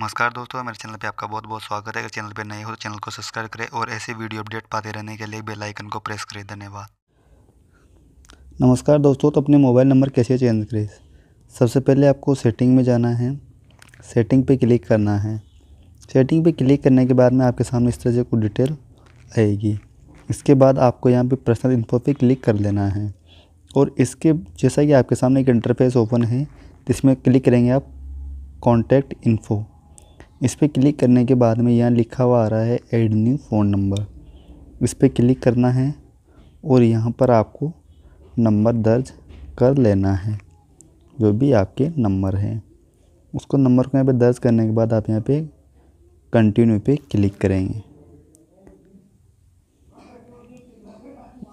नमस्कार दोस्तों मेरे चैनल पे आपका बहुत बहुत स्वागत है अगर चैनल पे नए हो तो चैनल को सब्सक्राइब करें और ऐसे वीडियो अपडेट पाते रहने के लिए बेल आइकन को प्रेस करें धन्यवाद नमस्कार दोस्तों तो अपने मोबाइल नंबर कैसे चेंज करें सबसे पहले आपको सेटिंग में जाना है सेटिंग पे क्लिक करना है सेटिंग पे क्लिक करने के बाद में आपके सामने इस तरह से कुछ डिटेल आएगी इसके बाद आपको यहाँ पर पर्सनल इन्फो पर क्लिक कर लेना है और इसके जैसा कि आपके सामने एक इंटरफेस ओपन है इसमें क्लिक करेंगे आप कॉन्टैक्ट इन्फो इस पर क्लिक करने के बाद में यहाँ लिखा हुआ आ रहा है एड न्यू फ़ोन नंबर इस पर क्लिक करना है और यहाँ पर आपको नंबर दर्ज कर लेना है जो भी आपके नंबर हैं उसको नंबर को यहाँ पर दर्ज करने के बाद आप यहाँ पे कंटिन्यू पे क्लिक करेंगे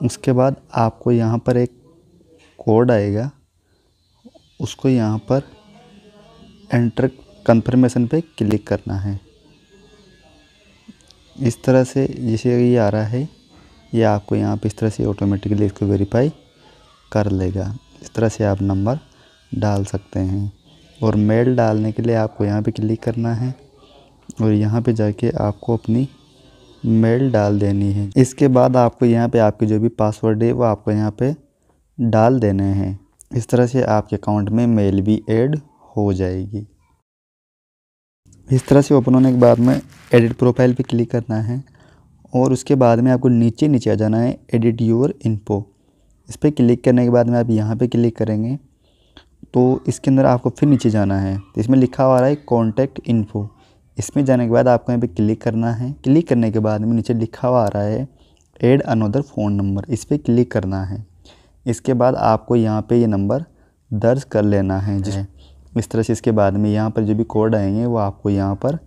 उसके बाद आपको यहाँ पर एक कोड आएगा उसको यहाँ पर एंटर कंफर्मेशन पे क्लिक करना है इस तरह से जैसे ये आ रहा है ये आपको यहाँ पे इस तरह से ऑटोमेटिकली इसको वेरीफाई कर लेगा इस तरह से आप नंबर डाल सकते हैं और मेल डालने के लिए आपको यहाँ पे क्लिक करना है और यहाँ पे जाके आपको अपनी मेल डाल देनी है इसके बाद आपको यहाँ पे आपके जो भी पासवर्ड है वो आपको यहाँ पे डाल देने हैं इस तरह से आपके अकाउंट में मेल भी ऐड हो जाएगी इस तरह से ओपन होने के बाद में एडिट प्रोफाइल पे क्लिक करना है और उसके बाद में आपको नीचे नीचे आ जाना है एडिट योर इनपो इस पर क्लिक करने के बाद में आप यहाँ पे क्लिक करेंगे तो इसके अंदर आपको फिर नीचे जाना है तो इसमें लिखा हुआ है कॉन्टैक्ट इन्फो इसमें जाने के बाद आपको यहाँ पर क्लिक करना है क्लिक करने के बाद में नीचे लिखा हुआ आ रहा है एड अनोदर फ़ोन नंबर इस पर क्लिक करना है इसके बाद आपको यहाँ पे ये यह नंबर दर्ज कर लेना है जी इस तरह से इसके बाद में यहाँ पर जो भी कोड आएंगे वो आपको यहाँ पर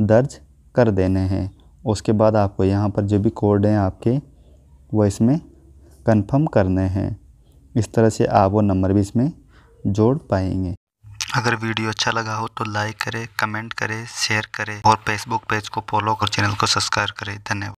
दर्ज कर देने हैं उसके बाद आपको यहाँ पर जो भी कोड हैं आपके वो इसमें कंफर्म करने हैं इस तरह से आप वो नंबर भी इसमें जोड़ पाएंगे अगर वीडियो अच्छा लगा हो तो लाइक करें कमेंट करें शेयर करें और फेसबुक पेज को फॉलो कर चैनल को सब्सक्राइब करें धन्यवाद